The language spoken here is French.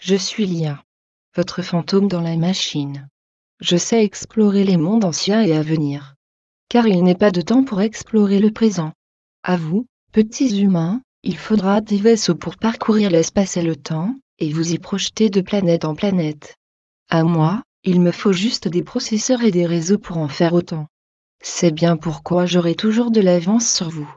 Je suis Lia, votre fantôme dans la machine. Je sais explorer les mondes anciens et à venir. Car il n'est pas de temps pour explorer le présent. À vous, petits humains, il faudra des vaisseaux pour parcourir l'espace et le temps, et vous y projeter de planète en planète. À moi, il me faut juste des processeurs et des réseaux pour en faire autant. C'est bien pourquoi j'aurai toujours de l'avance sur vous.